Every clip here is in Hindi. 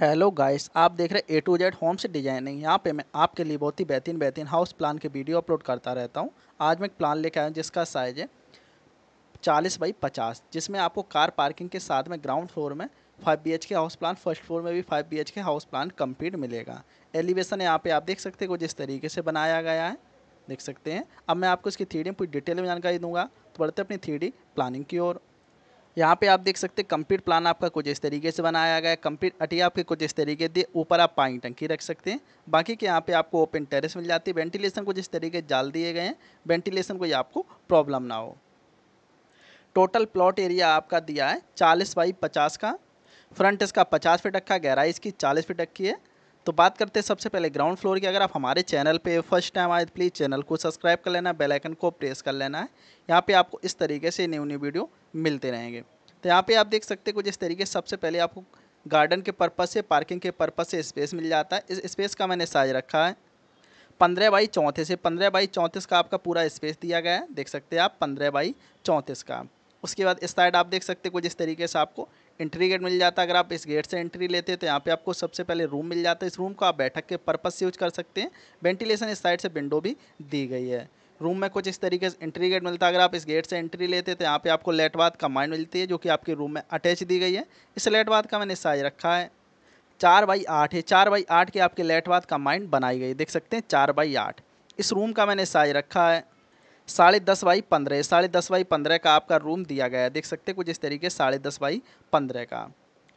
हेलो गाइस आप देख रहे हैं ए टू जेड होम से डिजाइनिंग यहाँ पे मैं आपके लिए बहुत ही बेहतरीन बेहतरीन हाउस प्लान के वीडियो अपलोड करता रहता हूँ आज मैं एक प्लान लेकर आया हूँ जिसका साइज़ है चालीस बाई पचास जिसमें आपको कार पार्किंग के साथ में ग्राउंड फ्लोर में फाइव बी के हाउस प्लान फर्स्ट फ्लोर में भी फाइव बी के हाउस प्लान कम्प्लीट मिलेगा एलिवेशन यहाँ पर आप देख सकते हो जिस तरीके से बनाया गया है देख सकते हैं अब मैं आपको इसकी थ्री पूरी डिटेल में जानकारी दूंगा तो बढ़ते अपनी थ्री प्लानिंग की ओर यहाँ पे आप देख सकते हैं कंप्लीट प्लान आपका कुछ इस तरीके से बनाया गया है कंप्लीट अटिया आपके कुछ इस तरीके दिए ऊपर आप पानी टंकी रख सकते हैं बाकी के यहाँ पे आपको ओपन टेरेस मिल जाती है वेंटिलेशन को जिस तरीके जाल दिए गए हैं वेंटिलेशन कोई आपको प्रॉब्लम ना हो टोटल प्लॉट एरिया आपका दिया है चालीस बाई पचास का फ्रंट इसका पचास फिट रखा गहराई इसकी चालीस फिट रखी है तो बात करते हैं सबसे पहले ग्राउंड फ्लोर की अगर आप हमारे चैनल पे फर्स्ट टाइम आए तो प्लीज़ चैनल को सब्सक्राइब कर लेना बेल आइकन को प्रेस कर लेना है यहाँ पे आपको इस तरीके से न्यू न्यू वीडियो मिलते रहेंगे तो यहाँ पे आप देख सकते हैं कुछ इस तरीके सबसे पहले आपको गार्डन के पर्पज़ से पार्किंग के पर्पज़ से स्पेस मिल जाता है इस स्पेस का मैंने साइज रखा है पंद्रह बाई चौंतीस है पंद्रह बाई चौंतीस का आपका पूरा स्पेस दिया गया है देख सकते हैं आप पंद्रह बाई चौंतीस का उसके बाद इस साइड आप देख सकते हैं कुछ इस तरीके से आपको एंट्री गेट मिल जाता है अगर आप इस गेट से एंट्री लेते हैं तो यहाँ पे आपको सबसे पहले रूम मिल जाता है इस रूम को आप बैठक के पर्पज़ से यूज कर सकते हैं वेंटिलेशन इस साइड से विंडो भी दी गई है रूम में कुछ इस तरीके से एंट्री गेट मिलता है अगर आप इस गेट से एंट्री लेते हैं तो यहाँ पे आपको का कमांड मिलती है जो कि आपके रूम में अटैच दी गई है इस लेटवाद का मैंने साइज रखा है चार बाई आठ है चार बाई आठ के आपके का कमांड बनाई गई देख सकते हैं चार बाई आठ इस रूम का मैंने साइज रखा है साढ़े दस बाई पंद्रह साढ़े दस बाई पंद्रह का आपका रूम दिया गया है देख सकते हैं कुछ इस तरीके साढ़े दस बाई पंद्रह का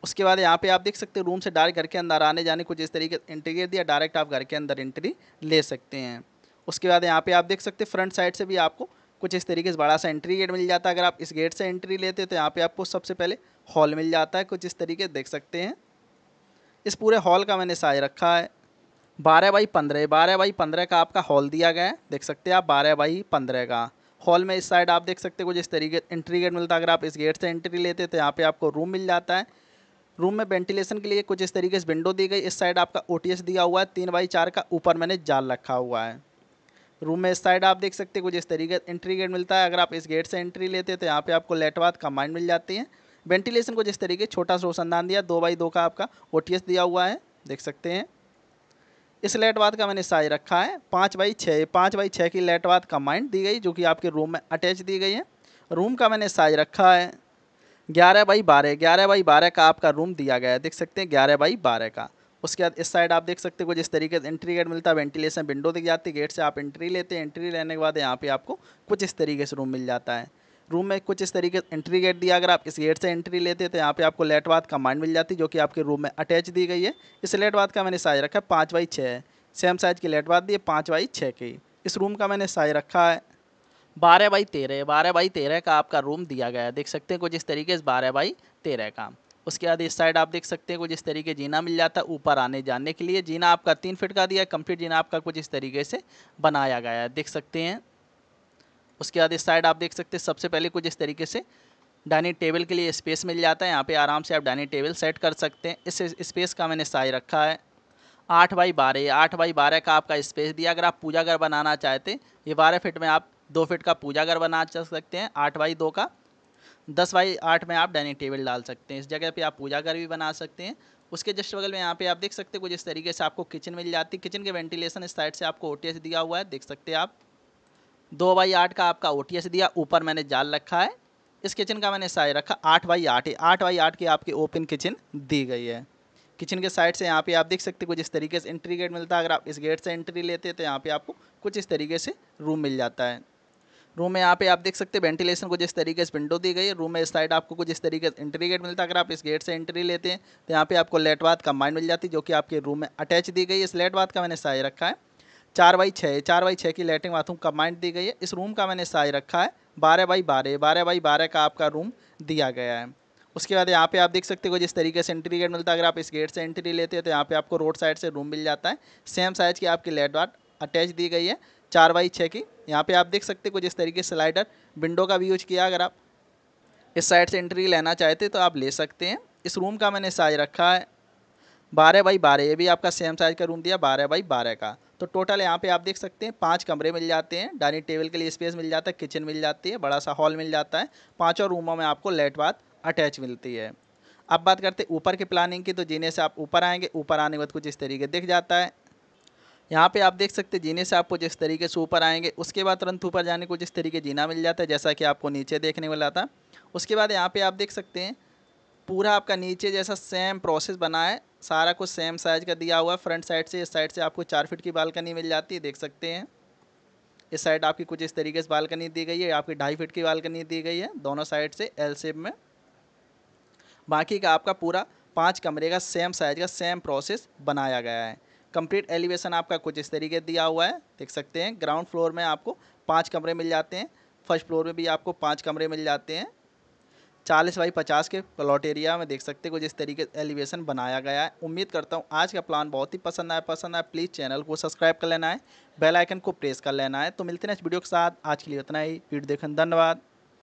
उसके बाद यहाँ पे आप देख सकते हैं रूम से डायरेक्ट घर के अंदर आने जाने कुछ इस तरीके इंटीरियर दिया डायरेक्ट आप घर के अंदर एंट्री ले सकते हैं उसके बाद यहाँ पर आप देख सकते हैं फ्रंट साइड से भी आपको कुछ इस तरीके से बड़ा सा एंट्री गेट मिल जाता है अगर आप इस गेट से एंट्री लेते तो यहाँ पर आपको सबसे पहले हॉल मिल जाता है कुछ इस तरीके देख सकते हैं इस पूरे हॉल का मैंने साइज रखा है बारह बाई पंद्रह बारह बाई पंद्रह का आपका हॉल दिया गया है देख सकते हैं आप बारह बाई पंद्रह का हॉल में इस साइड आप देख सकते हो जिस तरीके एंट्री गेट मिलता है अगर आप इस गेट से एंट्री लेते तो यहाँ पे आपको रूम मिल जाता है रूम में वेंटिलेशन के लिए कुछ इस तरीके से विंडो दी गई इस साइड आपका ओ दिया हुआ है तीन बाई चार का ऊपर मैंने जाल रखा हुआ है रूम में इस साइड आप देख सकते हो कुछ इस तरीके एंट्री गेट मिलता है अगर आप इस गेट से एंट्री लेते तो यहाँ पर आपको लेटवाद कमाइंड मिल जाती है वेंटिलेशन को जिस तरीके छोटा सा रोशनदान दिया दो बाई दो का आपका ओ दिया हुआ है देख सकते हैं इस लेटवाद का मैंने साइज रखा है पाँच बाई छः पाँच बाई छः की लेटवाद कंबाइंड दी गई जो कि आपके रूम में अटैच दी गई है रूम का मैंने साइज रखा है ग्यारह बाई बारह ग्यारह बाई बारह का आपका रूम दिया गया है देख सकते हैं ग्यारह बाई बारह का उसके बाद इस साइड आप देख सकते हो कुछ इस तरीके से एंट्री गेट मिलता है वेंटिलेशन विंडो दिख जाती है गेट से आप एंट्री लेते हैं एंट्री लेने के बाद यहाँ पे आपको कुछ इस तरीके से रूम मिल जाता है रूम में कुछ इस तरीके से एंट्री गेट दिया अगर आप इस गेट से एंट्री लेते तो यहाँ पे आपको लेटवाद कमांड मिल जाती जो कि आपके रूम में अटैच दी गई है इस लेटवाद का मैंने साइज रखा है पाँच बाई छः सेम साइज़ की लेटवाद दी है पाँच बाई छः की इस रूम का मैंने साइज रखा है बारह बाई तेरह बारह बाई तेरह का आपका रूम दिया गया है देख सकते हैं कुछ इस तरीके से बारह बाई तेरह का उसके बाद इस साइड आप देख सकते हैं कुछ इस तरीके जीना मिल जाता है ऊपर आने जाने के लिए जीना आपका तीन फिट का दिया है कंप्लीट जीना आपका कुछ इस तरीके से बनाया गया है देख सकते हैं उसके बाद इस साइड आप देख सकते हैं सबसे पहले कुछ इस तरीके से डाइनिंग टेबल के लिए स्पेस मिल जाता है यहाँ पे आराम से आप डाइनिंग टेबल सेट कर सकते हैं इस स्पेस का मैंने साइज रखा है आठ बाई बारह आठ बाई बारह का आपका स्पेस दिया अगर आप पूजा घर बनाना चाहते ये बारह फिट में आप दो फिट का पूजा घर बना सकते हैं आठ बाई दो का दस बाई आठ में आप डाइनिंग टेबल डाल सकते हैं इस जगह पर आप पूजा घर भी बना सकते हैं उसके जस्ट बगल में यहाँ पे आप देख सकते हैं कुछ इस तरीके से आपको किचन मिल जाती है किचन के वेंटिलेशन इस साइड से आपको ओ दिया हुआ है देख सकते हैं आप दो बाई आठ का आपका ओ दिया ऊपर मैंने जाल रखा है इस किचन का मैंने साइज रखा आठ बाई आठ आठ बाई आठ की आपकी ओपन किचन दी गई है किचन के साइड से यहाँ पे आप देख सकते कुछ इस तरीके से एंट्री गेट मिलता है अगर आप इस गेट से एंट्री लेते हैं तो यहाँ पे आपको कुछ इस तरीके से रूम मिल जाता है रूम में यहाँ पे आप देख सकते हैं वेंटिलेशन को जिस तरीके से विंडो दी गई है रूम में इस साइड आपको कुछ इस तरीके से एंट्री गेट मिलता है अगर आप इस गेट से एंट्री लेते हैं तो यहाँ पे आपको लेट बाथ कंबाइन मिल जाती है जो कि आपके रूम में अटैच दी गई है इस लेट बाथ का मैंने साइज रखा है चार बाई छः चार बाई छः की लेटरिन बाथरूम कम्बाइंड दी गई है इस रूम का मैंने साइज रखा है बारह बाई बारह बारह बाई बारह का आपका रूम दिया गया है उसके बाद यहाँ पे आप देख सकते हो जिस तरीके से एंट्री गेट मिलता है अगर आप इस गेट से एंट्री लेते हो तो यहाँ पे आपको रोड साइड से रूम मिल जाता है सेम साइज़ की आपकी लेट बार अटैच दी गई है चार बाई छः की यहाँ पे आप देख सकते हो जिस तरीके से स्लाइडर विंडो का भी यूज किया अगर आप इस साइड से एंट्री लेना चाहते तो आप ले सकते हैं इस रूम का मैंने साइज रखा है बारह बाई बारह ये भी आपका सेम साइज़ का रूम दिया बारह बाई बारह का तो टोटल यहाँ पे आप देख सकते हैं पांच कमरे मिल जाते हैं डाइनिंग टेबल के लिए स्पेस मिल जाता है किचन मिल जाती है बड़ा सा हॉल मिल जाता है पाँचों रूमों में आपको लेट बाथ अटैच मिलती है अब बात करते हैं ऊपर की प्लानिंग की तो जीने से आप ऊपर आएंगे ऊपर आने के बाद कुछ इस तरीके दिख जाता है यहाँ पे आप देख सकते हैं जीने से आपको जिस तरीके से ऊपर आएंगे उसके बाद तुरंत ऊपर जाने को जिस तरीके जीना मिल जाता है जैसा कि आपको नीचे देखने वाला था उसके बाद यहाँ पे आप देख सकते हैं पूरा आपका नीचे जैसा सेम प्रोसेस बना है सारा कुछ सेम साइज़ का दिया हुआ है फ्रंट साइड से इस साइड से आपको चार फिट की बालकनी मिल जाती है देख सकते हैं इस साइड आपकी कुछ इस तरीके से बालकनी दी गई है आपकी ढाई फिट की बालकनी दी गई है दोनों साइड से एल शेप में बाकी का आपका पूरा पाँच कमरे का सेम साइज़ का सेम प्रोसेस बनाया गया है कंप्लीट एलिवेशन आपका कुछ इस तरीके दिया हुआ है देख सकते हैं ग्राउंड फ्लोर में आपको पाँच कमरे मिल जाते हैं फर्स्ट फ्लोर में भी आपको पाँच कमरे मिल जाते हैं चालीस बाई पचास के प्लॉट एरिया में देख सकते हो जिस तरीके से एलिवेशन बनाया गया है उम्मीद करता हूँ आज का प्लान बहुत ही पसंद आया पसंद आया प्लीज़ चैनल को सब्सक्राइब कर लेना है बेल आइकन को प्रेस कर लेना है तो मिलते हैं इस वीडियो के साथ आज के लिए इतना ही वीडियो देखने धन्यवाद